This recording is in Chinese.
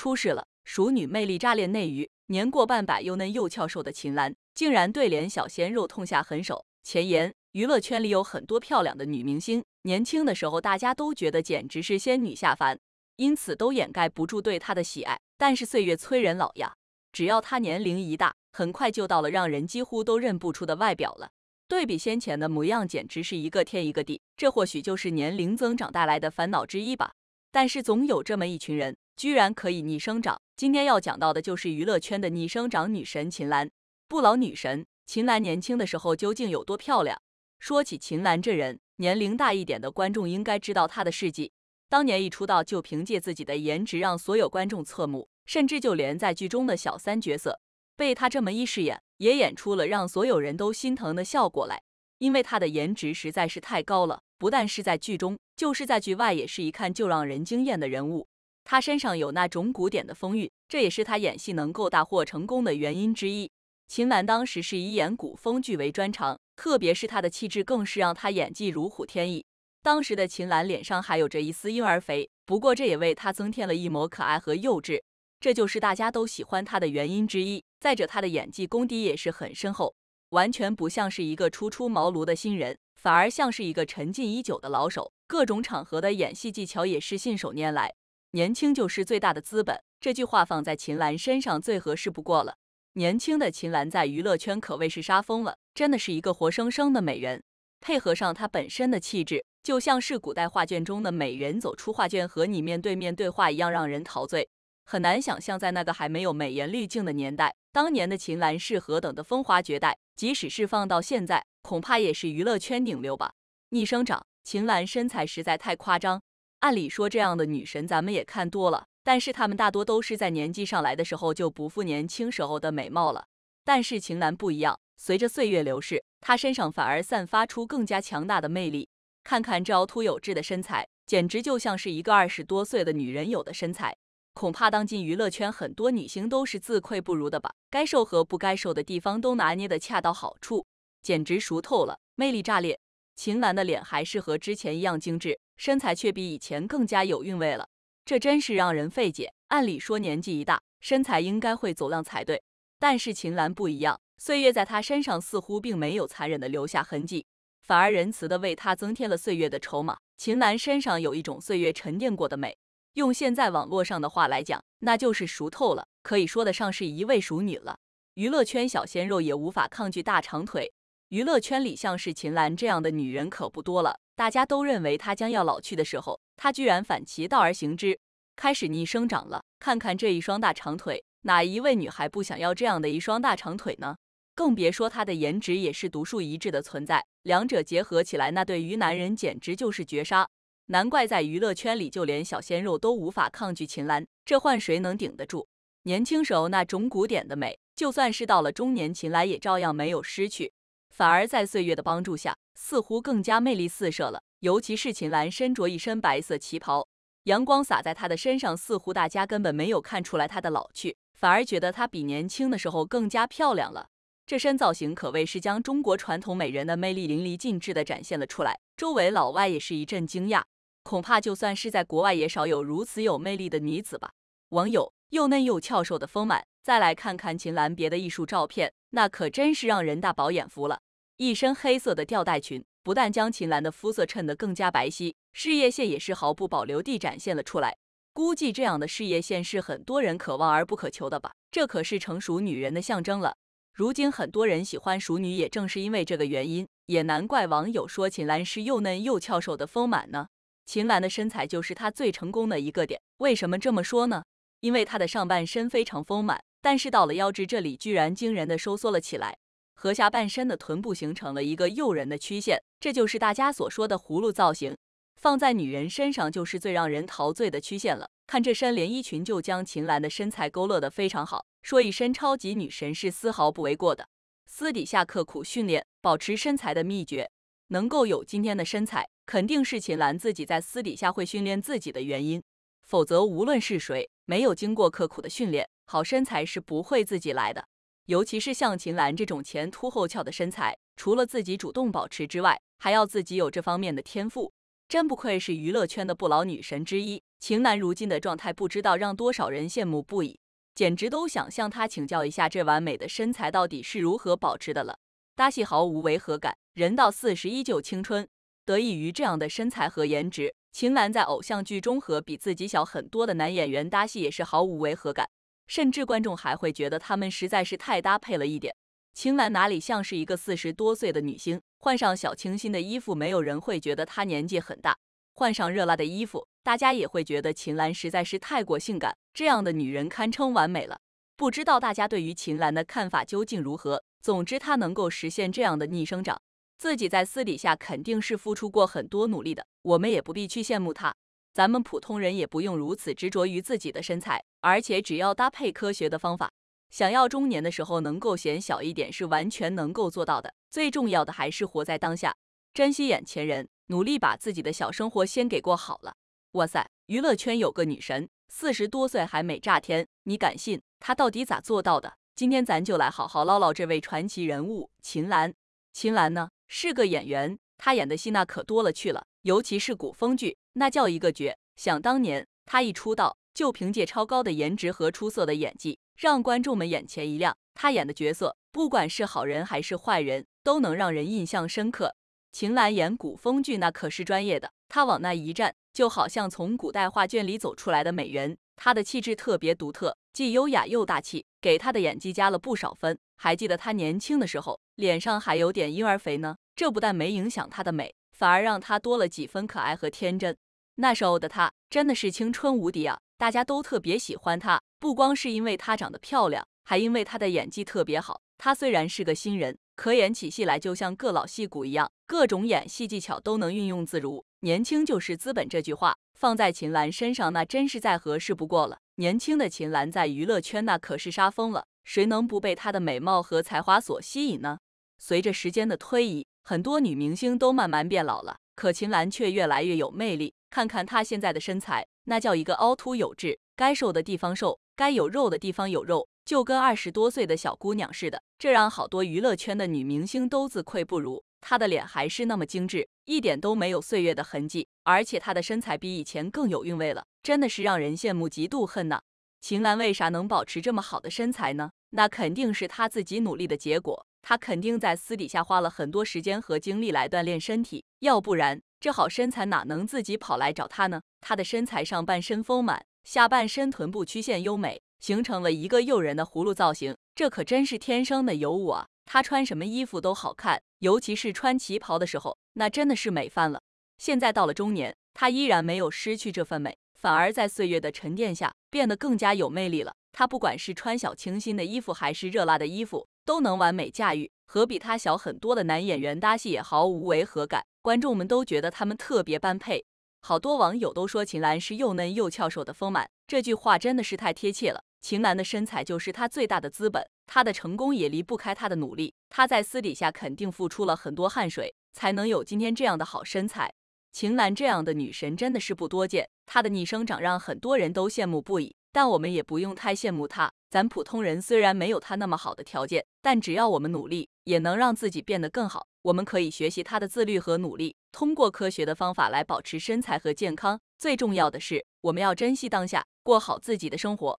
出事了！熟女魅力炸裂，内娱年过半百又嫩又翘瘦的秦岚，竟然对脸小鲜肉痛下狠手。前言：娱乐圈里有很多漂亮的女明星，年轻的时候大家都觉得简直是仙女下凡，因此都掩盖不住对她的喜爱。但是岁月催人老呀，只要她年龄一大，很快就到了让人几乎都认不出的外表了。对比先前的模样，简直是一个天一个地。这或许就是年龄增长带来的烦恼之一吧。但是总有这么一群人。居然可以逆生长！今天要讲到的就是娱乐圈的逆生长女神秦岚，不老女神秦岚年轻的时候究竟有多漂亮？说起秦岚这人，年龄大一点的观众应该知道她的事迹。当年一出道就凭借自己的颜值让所有观众侧目，甚至就连在剧中的小三角色，被她这么一饰演，也演出了让所有人都心疼的效果来。因为她的颜值实在是太高了，不但是在剧中，就是在剧外也是一看就让人惊艳的人物。他身上有那种古典的风韵，这也是他演戏能够大获成功的原因之一。秦岚当时是以演古风剧为专长，特别是她的气质，更是让她演技如虎添翼。当时的秦岚脸上还有着一丝婴儿肥，不过这也为她增添了一抹可爱和幼稚，这就是大家都喜欢她的原因之一。再者，她的演技功底也是很深厚，完全不像是一个初出茅庐的新人，反而像是一个沉浸已久的老手，各种场合的演戏技巧也是信手拈来。年轻就是最大的资本，这句话放在秦岚身上最合适不过了。年轻的秦岚在娱乐圈可谓是杀疯了，真的是一个活生生的美人，配合上她本身的气质，就像是古代画卷中的美人走出画卷和你面对面对话一样，让人陶醉。很难想象在那个还没有美颜滤镜的年代，当年的秦岚是何等的风华绝代。即使是放到现在，恐怕也是娱乐圈顶流吧。逆生长，秦岚身材实在太夸张。按理说这样的女神咱们也看多了，但是她们大多都是在年纪上来的时候就不复年轻时候的美貌了。但是秦岚不一样，随着岁月流逝，她身上反而散发出更加强大的魅力。看看这凹凸有致的身材，简直就像是一个二十多岁的女人有的身材。恐怕当今娱乐圈很多女星都是自愧不如的吧？该瘦和不该瘦的地方都拿捏的恰到好处，简直熟透了，魅力炸裂。秦岚的脸还是和之前一样精致。身材却比以前更加有韵味了，这真是让人费解。按理说年纪一大，身材应该会走量才对，但是秦岚不一样，岁月在她身上似乎并没有残忍的留下痕迹，反而仁慈的为她增添了岁月的筹码。秦岚身上有一种岁月沉淀过的美，用现在网络上的话来讲，那就是熟透了，可以说得上是一位熟女了。娱乐圈小鲜肉也无法抗拒大长腿，娱乐圈里像是秦岚这样的女人可不多了。大家都认为她将要老去的时候，她居然反其道而行之，开始逆生长了。看看这一双大长腿，哪一位女孩不想要这样的一双大长腿呢？更别说她的颜值也是独树一帜的存在，两者结合起来，那对于男人简直就是绝杀。难怪在娱乐圈里，就连小鲜肉都无法抗拒秦岚，这换谁能顶得住？年轻时候那种古典的美，就算是到了中年，秦岚也照样没有失去，反而在岁月的帮助下。似乎更加魅力四射了，尤其是秦岚身着一身白色旗袍，阳光洒在她的身上，似乎大家根本没有看出来她的老去，反而觉得她比年轻的时候更加漂亮了。这身造型可谓是将中国传统美人的魅力淋漓尽致地展现了出来。周围老外也是一阵惊讶，恐怕就算是在国外也少有如此有魅力的女子吧。网友又嫩又翘瘦的丰满，再来看看秦岚别的艺术照片，那可真是让人大饱眼福了。一身黑色的吊带裙，不但将秦岚的肤色衬得更加白皙，事业线也是毫不保留地展现了出来。估计这样的事业线是很多人渴望而不可求的吧，这可是成熟女人的象征了。如今很多人喜欢熟女，也正是因为这个原因。也难怪网友说秦岚是又嫩又翘瘦的丰满呢。秦岚的身材就是她最成功的一个点。为什么这么说呢？因为她的上半身非常丰满，但是到了腰肢这里，居然惊人的收缩了起来。和下半身的臀部形成了一个诱人的曲线，这就是大家所说的葫芦造型，放在女人身上就是最让人陶醉的曲线了。看这身连衣裙，就将秦岚的身材勾勒得非常好，说一身超级女神是丝毫不为过的。私底下刻苦训练、保持身材的秘诀，能够有今天的身材，肯定是秦岚自己在私底下会训练自己的原因。否则，无论是谁，没有经过刻苦的训练，好身材是不会自己来的。尤其是像秦岚这种前凸后翘的身材，除了自己主动保持之外，还要自己有这方面的天赋，真不愧是娱乐圈的不老女神之一。秦岚如今的状态，不知道让多少人羡慕不已，简直都想向她请教一下这完美的身材到底是如何保持的了。搭戏毫无违和感，人到四十依旧青春。得益于这样的身材和颜值，秦岚在偶像剧中和比自己小很多的男演员搭戏也是毫无违和感。甚至观众还会觉得他们实在是太搭配了一点。秦岚哪里像是一个四十多岁的女星？换上小清新的衣服，没有人会觉得她年纪很大；换上热辣的衣服，大家也会觉得秦岚实在是太过性感。这样的女人堪称完美了。不知道大家对于秦岚的看法究竟如何？总之，她能够实现这样的逆生长，自己在私底下肯定是付出过很多努力的。我们也不必去羡慕她。咱们普通人也不用如此执着于自己的身材，而且只要搭配科学的方法，想要中年的时候能够显小一点是完全能够做到的。最重要的还是活在当下，珍惜眼前人，努力把自己的小生活先给过好了。哇塞，娱乐圈有个女神，四十多岁还美炸天，你敢信？她到底咋做到的？今天咱就来好好唠唠这位传奇人物秦岚。秦岚呢是个演员，她演的戏那可多了去了，尤其是古风剧。那叫一个绝！想当年，他一出道就凭借超高的颜值和出色的演技，让观众们眼前一亮。他演的角色，不管是好人还是坏人，都能让人印象深刻。秦岚演古风剧那可是专业的，她往那一站，就好像从古代画卷里走出来的美人。她的气质特别独特，既优雅又大气，给她的演技加了不少分。还记得她年轻的时候，脸上还有点婴儿肥呢，这不但没影响她的美，反而让她多了几分可爱和天真。那时候的她真的是青春无敌啊！大家都特别喜欢她，不光是因为她长得漂亮，还因为她的演技特别好。她虽然是个新人，可演起戏来就像个老戏骨一样，各种演戏技巧都能运用自如。年轻就是资本，这句话放在秦岚身上，那真是再合适不过了。年轻的秦岚在娱乐圈那可是杀疯了，谁能不被她的美貌和才华所吸引呢？随着时间的推移，很多女明星都慢慢变老了，可秦岚却越来越有魅力。看看她现在的身材，那叫一个凹凸有致，该瘦的地方瘦，该有肉的地方有肉，就跟二十多岁的小姑娘似的。这让好多娱乐圈的女明星都自愧不如。她的脸还是那么精致，一点都没有岁月的痕迹，而且她的身材比以前更有韵味了，真的是让人羡慕嫉妒恨呐！秦岚为啥能保持这么好的身材呢？那肯定是她自己努力的结果，她肯定在私底下花了很多时间和精力来锻炼身体，要不然。这好身材哪能自己跑来找他呢？他的身材上半身丰满，下半身臀部曲线优美，形成了一个诱人的葫芦造型。这可真是天生的尤物啊！他穿什么衣服都好看，尤其是穿旗袍的时候，那真的是美翻了。现在到了中年，他依然没有失去这份美，反而在岁月的沉淀下变得更加有魅力了。他不管是穿小清新的衣服，还是热辣的衣服。都能完美驾驭，和比他小很多的男演员搭戏也毫无违和感，观众们都觉得他们特别般配。好多网友都说秦岚是又嫩又翘瘦的丰满，这句话真的是太贴切了。秦岚的身材就是她最大的资本，她的成功也离不开她的努力，她在私底下肯定付出了很多汗水，才能有今天这样的好身材。秦岚这样的女神真的是不多见，她的逆生长让很多人都羡慕不已。但我们也不用太羡慕他，咱普通人虽然没有他那么好的条件，但只要我们努力，也能让自己变得更好。我们可以学习他的自律和努力，通过科学的方法来保持身材和健康。最重要的是，我们要珍惜当下，过好自己的生活。